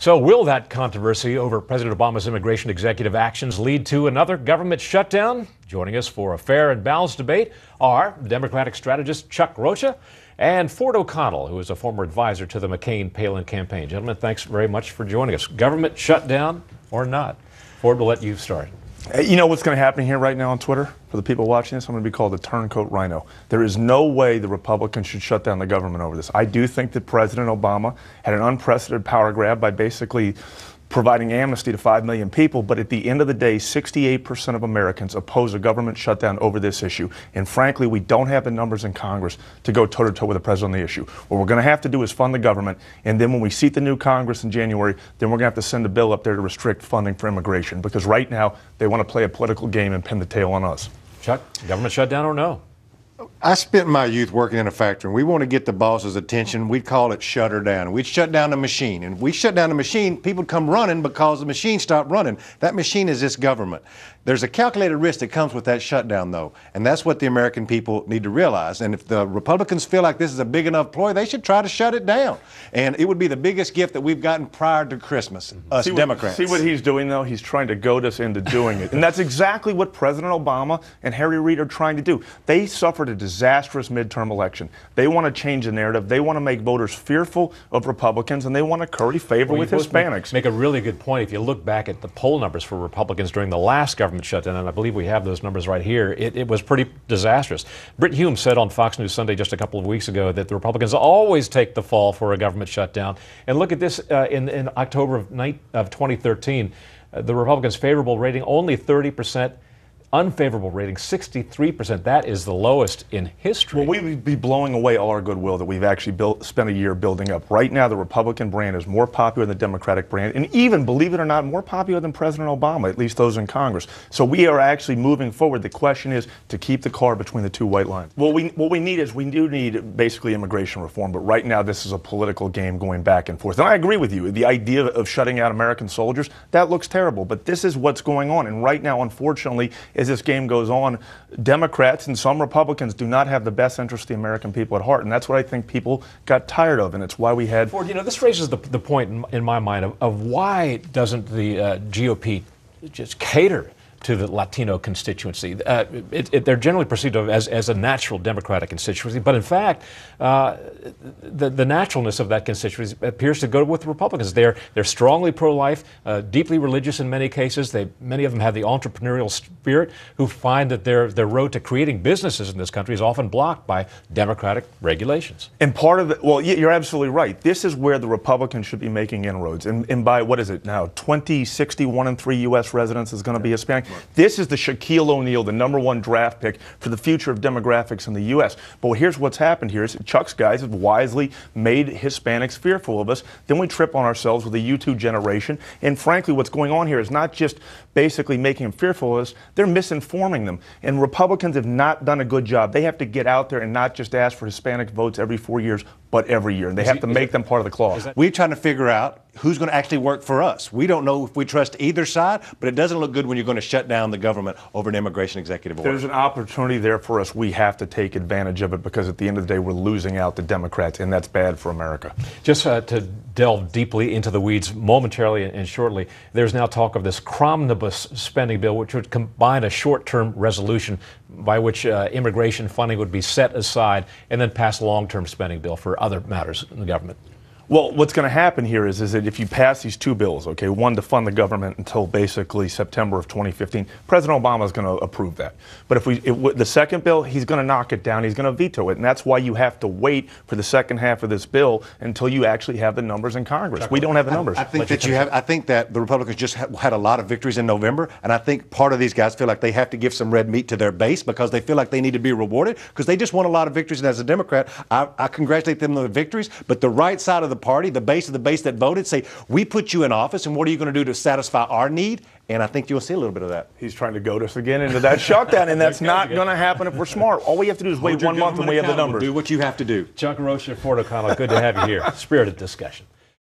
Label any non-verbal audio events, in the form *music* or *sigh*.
So, will that controversy over President Obama's immigration executive actions lead to another government shutdown? Joining us for a fair and balanced debate are Democratic strategist Chuck Rocha and Ford O'Connell, who is a former advisor to the McCain Palin campaign. Gentlemen, thanks very much for joining us. Government shutdown or not? Ford, we'll let you start. You know what's going to happen here right now on Twitter for the people watching this? I'm going to be called a turncoat rhino. There is no way the Republicans should shut down the government over this. I do think that President Obama had an unprecedented power grab by basically providing amnesty to 5 million people, but at the end of the day, 68% of Americans oppose a government shutdown over this issue. And frankly, we don't have the numbers in Congress to go toe to toe with the president on the issue. What we're going to have to do is fund the government, and then when we seat the new Congress in January, then we're going to have to send a bill up there to restrict funding for immigration because right now they want to play a political game and pin the tail on us. Chuck, government shutdown or no? I spent my youth working in a factory. We want to get the boss's attention. We'd call it shutter down. We'd shut down the machine. And we shut down the machine, people would come running because the machine stopped running. That machine is this government. There's a calculated risk that comes with that shutdown, though. And that's what the American people need to realize. And if the Republicans feel like this is a big enough ploy, they should try to shut it down. And it would be the biggest gift that we've gotten prior to Christmas, mm-hmm. us see Democrats. What, see what he's doing, though? He's trying to goad us into doing it. and that's exactly what President Obama and Harry Reid are trying to do. They suffered a disastrous midterm election. They want to change the narrative. They want to make voters fearful of Republicans, and they want to curry favor well, with Hispanics. Make a really good point. If you look back at the poll numbers for Republicans during the last government shutdown, and I believe we have those numbers right here, it, it was pretty disastrous. Britt Hume said on Fox News Sunday just a couple of weeks ago that the Republicans always take the fall for a government shutdown. And look at this uh, in, in October of, of 2013. Uh, the Republicans' favorable rating only 30 percent unfavorable rating, 63%. That is the lowest in history. Well, we would be blowing away all our goodwill that we've actually built, spent a year building up. Right now, the Republican brand is more popular than the Democratic brand, and even, believe it or not, more popular than President Obama, at least those in Congress. So we are actually moving forward. The question is to keep the car between the two white lines. Well, we, what we need is we do need basically immigration reform, but right now, this is a political game going back and forth. And I agree with you. The idea of shutting out American soldiers, that looks terrible, but this is what's going on. And right now, unfortunately, as this game goes on, Democrats and some Republicans do not have the best interest of the American people at heart. And that's what I think people got tired of. And it's why we had. Ford, you know, this raises the, the point in, in my mind of, of why doesn't the uh, GOP just cater to the Latino constituency. Uh, it, it, they're generally perceived as, as a natural Democratic constituency, but in fact, uh, the, the naturalness of that constituency appears to go with the Republicans. They're, they're strongly pro life, uh, deeply religious in many cases. They, many of them have the entrepreneurial spirit who find that their, their road to creating businesses in this country is often blocked by Democratic regulations. And part of the, well, you're absolutely right. This is where the Republicans should be making inroads. And, and by, what is it now, 2061 and three U.S. residents is going to be Hispanic. This is the Shaquille O'Neal, the number one draft pick for the future of demographics in the U.S. But here's what's happened here is Chuck's guys have wisely made Hispanics fearful of us. Then we trip on ourselves with the U2 generation. And frankly, what's going on here is not just basically making them fearful of us, they're misinforming them. And Republicans have not done a good job. They have to get out there and not just ask for Hispanic votes every four years, but every year. And they is have to make it, them part of the clause. We're trying to figure out who's going to actually work for us. We don't know if we trust either side, but it doesn't look good when you're going to shut down the government over an immigration executive order. There's an opportunity there for us. We have to take advantage of it because at the end of the day, we're losing out the Democrats, and that's bad for America. Just uh, to delve deeply into the weeds momentarily and shortly, there's now talk of this Cromnibus spending bill, which would combine a short term resolution by which uh, immigration funding would be set aside and then pass a long term spending bill for other matters in the government. Well, what's going to happen here is, is that if you pass these two bills, okay, one to fund the government until basically September of 2015, President Obama is going to approve that. But if we it, the second bill, he's going to knock it down. He's going to veto it, and that's why you have to wait for the second half of this bill until you actually have the numbers in Congress. Chuck, we don't have the numbers. I, I think that you have. I think that the Republicans just ha- had a lot of victories in November, and I think part of these guys feel like they have to give some red meat to their base because they feel like they need to be rewarded because they just won a lot of victories. And as a Democrat, I, I congratulate them on the victories, but the right side of the party, the base of the base that voted, say, we put you in office, and what are you going to do to satisfy our need? And I think you'll see a little bit of that. He's trying to goad us again into that shutdown, and that's *laughs* not going to happen if we're smart. All we have to do is wait one month and we have the numbers. Do what you have to do. Chuck Rocha, Fort O'Connell, good to have you here. Spirited discussion.